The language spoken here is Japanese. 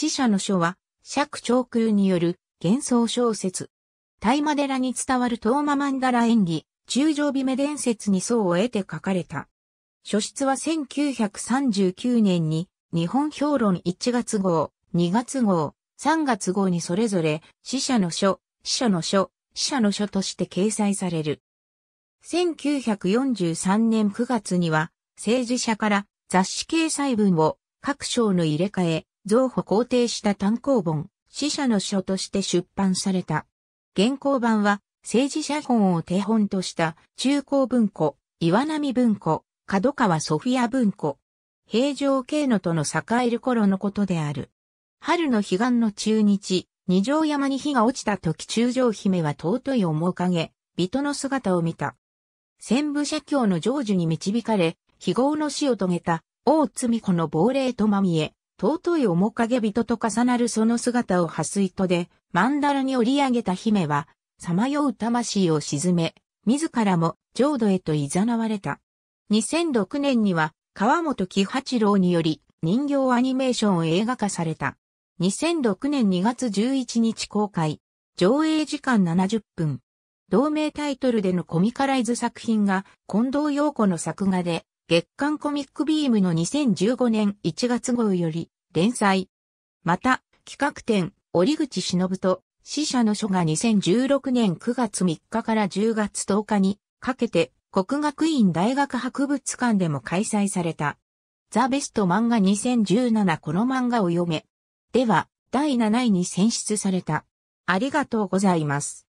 死者の書は、釈長空による幻想小説。大魔寺に伝わるトーマ曼荼羅演技、中条美目伝説に層を得て書かれた。書室は1939年に日本評論1月号、2月号、3月号にそれぞれ死者の書、死者の書、死者の書として掲載される。1943年9月には政治者から雑誌掲載文を各章の入れ替え、造歩肯定した単行本、死者の書として出版された。現行版は、政治写本を手本とした中高文庫、岩波文庫、角川ソフィア文庫、平城京野との栄える頃のことである。春の彼岸の中日、二条山に火が落ちた時中条姫は尊い面影、人の姿を見た。戦武社協の成就に導かれ、非業の死を遂げた、大津美子の亡霊とまみえ、尊い面影人と重なるその姿をスイトで、ンダラに織り上げた姫は、さまよう魂を沈め、自らも浄土へと誘われた。2006年には、川本喜八郎により、人形アニメーションを映画化された。2006年2月11日公開。上映時間70分。同名タイトルでのコミカライズ作品が近藤陽子の作画で月刊コミックビームの2015年1月号より連載。また、企画展、折口忍と、死者の書が2016年9月3日から10月10日にかけて国学院大学博物館でも開催された。ザ・ベスト漫画2017この漫画を読め。では、第7位に選出された。ありがとうございます。